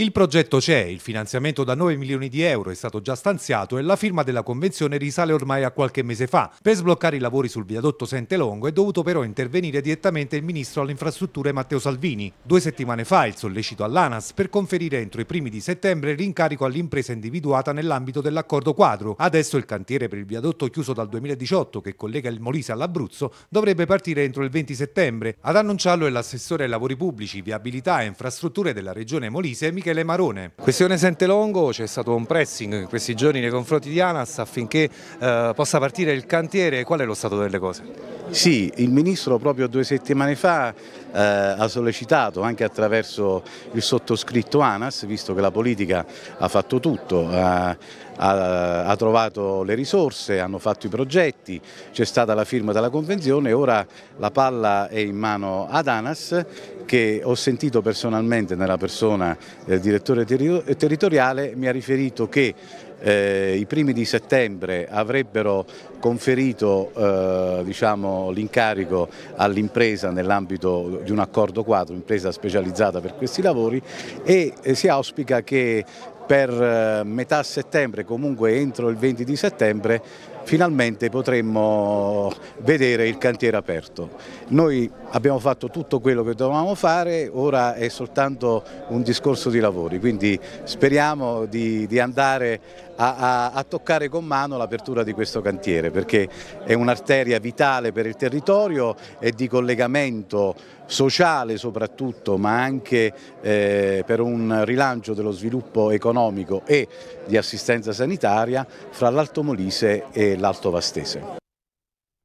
Il progetto c'è, il finanziamento da 9 milioni di euro è stato già stanziato e la firma della convenzione risale ormai a qualche mese fa. Per sbloccare i lavori sul viadotto Sente Longo è dovuto però intervenire direttamente il ministro alle infrastrutture Matteo Salvini. Due settimane fa il sollecito all'ANAS per conferire entro i primi di settembre l'incarico all'impresa individuata nell'ambito dell'accordo quadro. Adesso il cantiere per il viadotto chiuso dal 2018 che collega il Molise all'Abruzzo dovrebbe partire entro il 20 settembre. Ad annunciarlo è l'assessore ai lavori pubblici, viabilità e infrastrutture della regione Molise Michele Michele Marone. Questione Sentelongo, c'è stato un pressing in questi giorni nei confronti di ANAS affinché eh, possa partire il cantiere, qual è lo stato delle cose? Sì, il Ministro proprio due settimane fa eh, ha sollecitato anche attraverso il sottoscritto ANAS, visto che la politica ha fatto tutto, ha, ha, ha trovato le risorse, hanno fatto i progetti, c'è stata la firma della convenzione, ora la palla è in mano ad ANAS che ho sentito personalmente nella persona del eh, direttore territoriale mi ha riferito che eh, i primi di settembre avrebbero conferito eh, diciamo, l'incarico all'impresa nell'ambito di un accordo quadro, impresa specializzata per questi lavori e eh, si auspica che per eh, metà settembre, comunque entro il 20 di settembre, finalmente potremmo vedere il cantiere aperto. Noi abbiamo fatto tutto quello che dovevamo fare, ora è soltanto un discorso di lavori, quindi speriamo di, di andare a, a, a toccare con mano l'apertura di questo cantiere perché è un'arteria vitale per il territorio e di collegamento sociale soprattutto ma anche eh, per un rilancio dello sviluppo economico e di assistenza sanitaria fra l'Alto Molise e l'Alto Vastese.